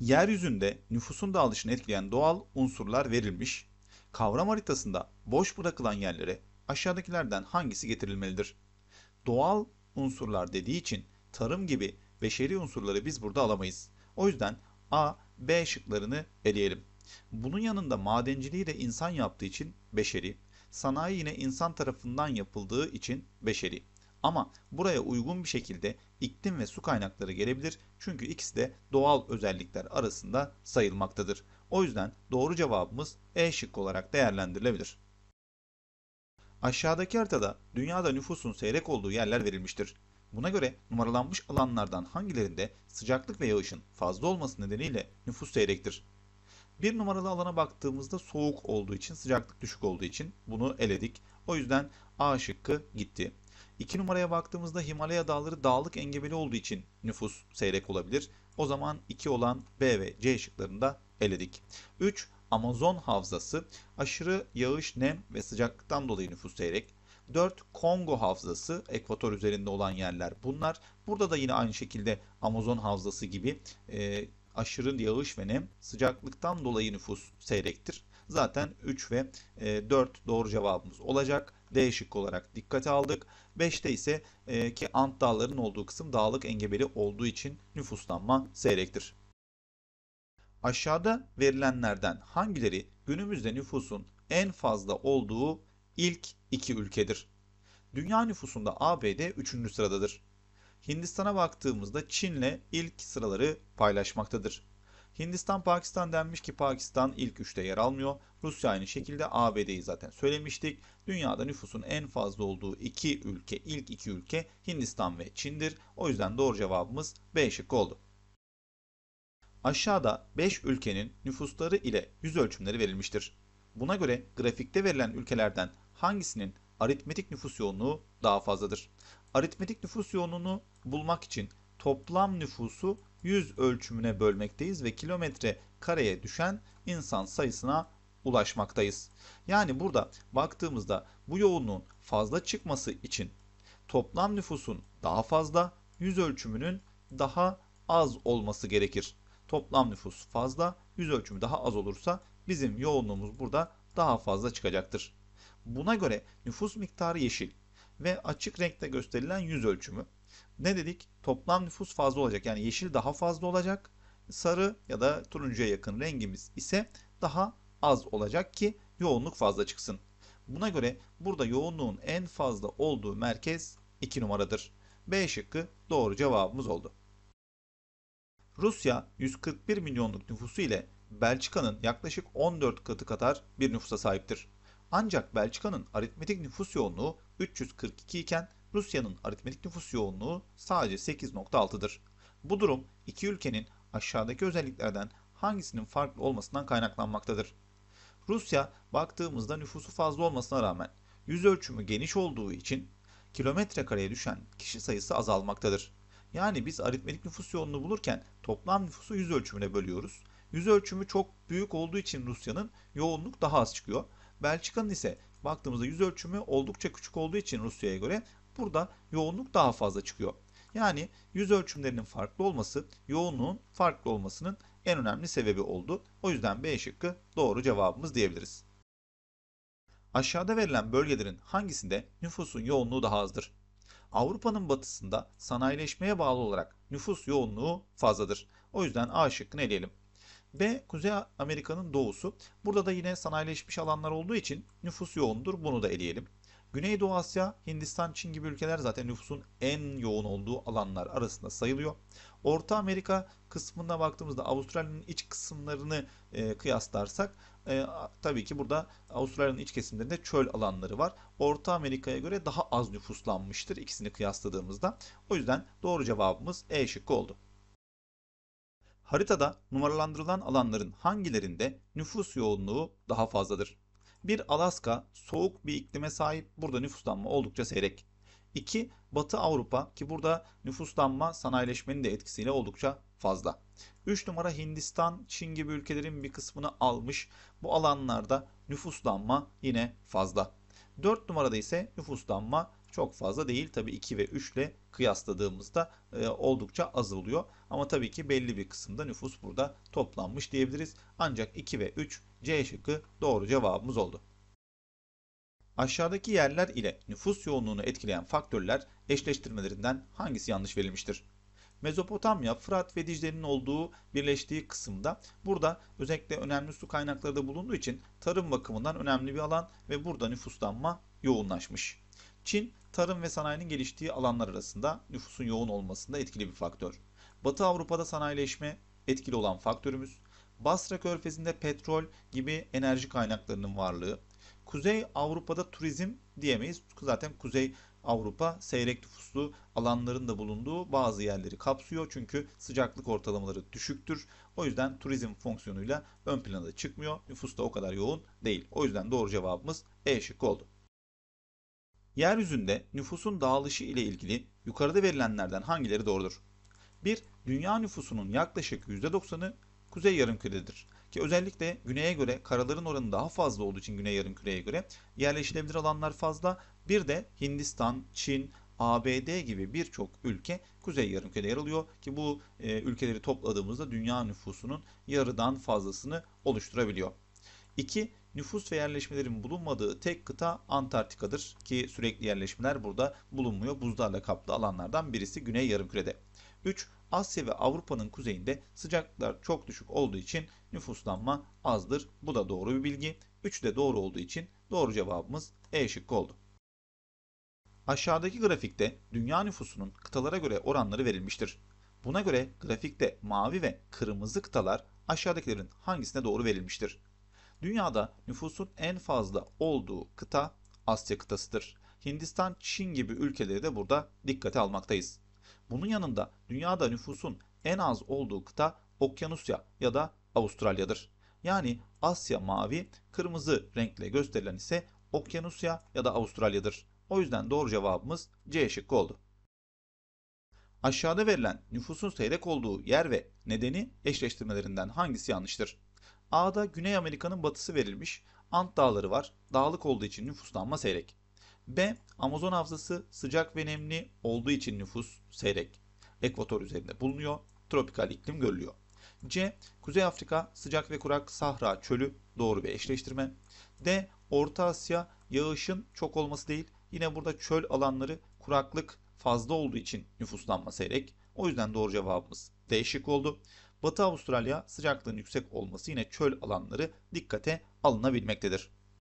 yeryüzünde nüfusun dağılışını etkileyen doğal unsurlar verilmiş. Kavram haritasında boş bırakılan yerlere aşağıdakilerden hangisi getirilmelidir? Doğal unsurlar dediği için tarım gibi beşeri unsurları biz burada alamayız. O yüzden A, B şıklarını eleyelim. Bunun yanında madenciliği de insan yaptığı için beşeri. Sanayi yine insan tarafından yapıldığı için beşeri. Ama buraya uygun bir şekilde iklim ve su kaynakları gelebilir. Çünkü ikisi de doğal özellikler arasında sayılmaktadır. O yüzden doğru cevabımız E şıkkı olarak değerlendirilebilir. Aşağıdaki haritada dünyada nüfusun seyrek olduğu yerler verilmiştir. Buna göre numaralanmış alanlardan hangilerinde sıcaklık ve yağışın fazla olması nedeniyle nüfus seyrektir. Bir numaralı alana baktığımızda soğuk olduğu için, sıcaklık düşük olduğu için bunu eledik. O yüzden A şıkkı gitti. 2 numaraya baktığımızda Himalaya dağları dağlık engebeli olduğu için nüfus seyrek olabilir. O zaman 2 olan B ve C şıklarında eledik. 3. Amazon havzası aşırı yağış, nem ve sıcaklıktan dolayı nüfus seyrek. 4. Kongo havzası ekvator üzerinde olan yerler bunlar. Burada da yine aynı şekilde Amazon havzası gibi e, aşırı yağış ve nem sıcaklıktan dolayı nüfus seyrektir. Zaten 3 ve 4 e, doğru cevabımız olacak. D şıkkı olarak dikkate aldık. 5'te ise e, ki Ant Dağları'nın olduğu kısım dağlık engebeli olduğu için nüfuslanma seyrektir. Aşağıda verilenlerden hangileri günümüzde nüfusun en fazla olduğu ilk iki ülkedir? Dünya nüfusunda ABD 3. sıradadır. Hindistan'a baktığımızda Çin'le ilk sıraları paylaşmaktadır. Hindistan Pakistan denmiş ki Pakistan ilk üçte yer almıyor. Rusya aynı şekilde ABD'yi zaten söylemiştik. Dünyada nüfusun en fazla olduğu iki ülke ilk iki ülke Hindistan ve Çin'dir. O yüzden doğru cevabımız B şıkkı oldu. Aşağıda 5 ülkenin nüfusları ile yüz ölçümleri verilmiştir. Buna göre grafikte verilen ülkelerden hangisinin aritmetik nüfus yoğunluğu daha fazladır? Aritmetik nüfus yoğunluğunu bulmak için toplam nüfusu 100 ölçümüne bölmekteyiz ve kilometre kareye düşen insan sayısına ulaşmaktayız. Yani burada baktığımızda bu yoğunluğun fazla çıkması için toplam nüfusun daha fazla, yüz ölçümünün daha az olması gerekir. Toplam nüfus fazla, yüz ölçümü daha az olursa bizim yoğunluğumuz burada daha fazla çıkacaktır. Buna göre nüfus miktarı yeşil ve açık renkte gösterilen yüz ölçümü ne dedik? Toplam nüfus fazla olacak. Yani yeşil daha fazla olacak. Sarı ya da turuncuya yakın rengimiz ise daha az olacak ki yoğunluk fazla çıksın. Buna göre burada yoğunluğun en fazla olduğu merkez 2 numaradır. B şıkkı doğru cevabımız oldu. Rusya 141 milyonluk nüfusu ile Belçika'nın yaklaşık 14 katı kadar bir nüfusa sahiptir. Ancak Belçika'nın aritmetik nüfus yoğunluğu 342 iken Rusya'nın aritmetik nüfus yoğunluğu sadece 8.6'dır. Bu durum iki ülkenin aşağıdaki özelliklerden hangisinin farklı olmasından kaynaklanmaktadır. Rusya baktığımızda nüfusu fazla olmasına rağmen yüz ölçümü geniş olduğu için kilometre kareye düşen kişi sayısı azalmaktadır. Yani biz aritmetik nüfus yoğunluğu bulurken toplam nüfusu yüz ölçümüne bölüyoruz. Yüz ölçümü çok büyük olduğu için Rusya'nın yoğunluk daha az çıkıyor. Belçika'nın ise baktığımızda yüz ölçümü oldukça küçük olduğu için Rusya'ya göre burada yoğunluk daha fazla çıkıyor. Yani yüz ölçümlerinin farklı olması yoğunluğun farklı olmasının en önemli sebebi oldu. O yüzden B şıkkı doğru cevabımız diyebiliriz. Aşağıda verilen bölgelerin hangisinde nüfusun yoğunluğu daha azdır? Avrupa'nın batısında sanayileşmeye bağlı olarak nüfus yoğunluğu fazladır. O yüzden A şıkkını eleyelim. B. Kuzey Amerika'nın doğusu. Burada da yine sanayileşmiş alanlar olduğu için nüfus yoğundur. Bunu da eleyelim. Güneydoğu Asya, Hindistan, Çin gibi ülkeler zaten nüfusun en yoğun olduğu alanlar arasında sayılıyor. Orta Amerika kısmına baktığımızda Avustralya'nın iç kısımlarını e, kıyaslarsak e, tabii ki burada Avustralya'nın iç kesimlerinde çöl alanları var. Orta Amerika'ya göre daha az nüfuslanmıştır ikisini kıyasladığımızda. O yüzden doğru cevabımız E şıkkı oldu. Haritada numaralandırılan alanların hangilerinde nüfus yoğunluğu daha fazladır? Bir Alaska soğuk bir iklime sahip. Burada nüfuslanma oldukça seyrek. 2. Batı Avrupa ki burada nüfuslanma sanayileşmenin de etkisiyle oldukça fazla. 3 numara Hindistan, Çin gibi ülkelerin bir kısmını almış. Bu alanlarda nüfuslanma yine fazla. 4 numarada ise nüfuslanma çok fazla değil. Tabii 2 ve 3 ile kıyasladığımızda e, oldukça az oluyor. Ama tabii ki belli bir kısımda nüfus burada toplanmış diyebiliriz. Ancak 2 ve 3 C şıkkı doğru cevabımız oldu. Aşağıdaki yerler ile nüfus yoğunluğunu etkileyen faktörler eşleştirmelerinden hangisi yanlış verilmiştir? Mezopotamya, Fırat ve Dicle'nin olduğu birleştiği kısımda burada özellikle önemli su kaynakları da bulunduğu için tarım bakımından önemli bir alan ve burada nüfuslanma yoğunlaşmış. Çin, tarım ve sanayinin geliştiği alanlar arasında nüfusun yoğun olmasında etkili bir faktör. Batı Avrupa'da sanayileşme etkili olan faktörümüz. Basra Körfezi'nde petrol gibi enerji kaynaklarının varlığı, Kuzey Avrupa'da turizm diyemeyiz. Zaten Kuzey Avrupa seyrek nüfuslu alanların da bulunduğu bazı yerleri kapsıyor. Çünkü sıcaklık ortalamaları düşüktür. O yüzden turizm fonksiyonuyla ön plana çıkmıyor. Nüfus da o kadar yoğun değil. O yüzden doğru cevabımız E şıkkı oldu. Yeryüzünde nüfusun dağılışı ile ilgili yukarıda verilenlerden hangileri doğrudur? 1. Dünya nüfusunun yaklaşık %90'ı kuzey yarımküredir ki özellikle güneye göre karaların oranı daha fazla olduğu için güney yarımküreye göre yerleşilebilir alanlar fazla. Bir de Hindistan, Çin, ABD gibi birçok ülke kuzey yarımkürede yer alıyor ki bu e, ülkeleri topladığımızda dünya nüfusunun yarıdan fazlasını oluşturabiliyor. 2. Nüfus ve yerleşmelerin bulunmadığı tek kıta Antarktika'dır ki sürekli yerleşmeler burada bulunmuyor. Buzlarla kaplı alanlardan birisi Güney Yarımküre'de. 3. Asya ve Avrupa'nın kuzeyinde sıcaklıklar çok düşük olduğu için nüfuslanma azdır. Bu da doğru bir bilgi. 3 de doğru olduğu için doğru cevabımız E şıkkı oldu. Aşağıdaki grafikte dünya nüfusunun kıtalara göre oranları verilmiştir. Buna göre grafikte mavi ve kırmızı kıtalar aşağıdakilerin hangisine doğru verilmiştir? Dünyada nüfusun en fazla olduğu kıta Asya kıtasıdır. Hindistan, Çin gibi ülkeleri de burada dikkate almaktayız. Bunun yanında dünyada nüfusun en az olduğu kıta Okyanusya ya da Avustralya'dır. Yani Asya mavi, kırmızı renkle gösterilen ise Okyanusya ya da Avustralya'dır. O yüzden doğru cevabımız C şıkkı oldu. Aşağıda verilen nüfusun seyrek olduğu yer ve nedeni eşleştirmelerinden hangisi yanlıştır? A'da Güney Amerika'nın batısı verilmiş, Ant dağları var, dağlık olduğu için nüfuslanma seyrek. B. Amazon havzası sıcak ve nemli olduğu için nüfus seyrek ekvator üzerinde bulunuyor. Tropikal iklim görülüyor. C. Kuzey Afrika sıcak ve kurak Sahra çölü doğru bir eşleştirme. D. Orta Asya yağışın çok olması değil yine burada çöl alanları kuraklık fazla olduğu için nüfuslanma seyrek. O yüzden doğru cevabımız D şık oldu. Batı Avustralya sıcaklığın yüksek olması yine çöl alanları dikkate alınabilmektedir.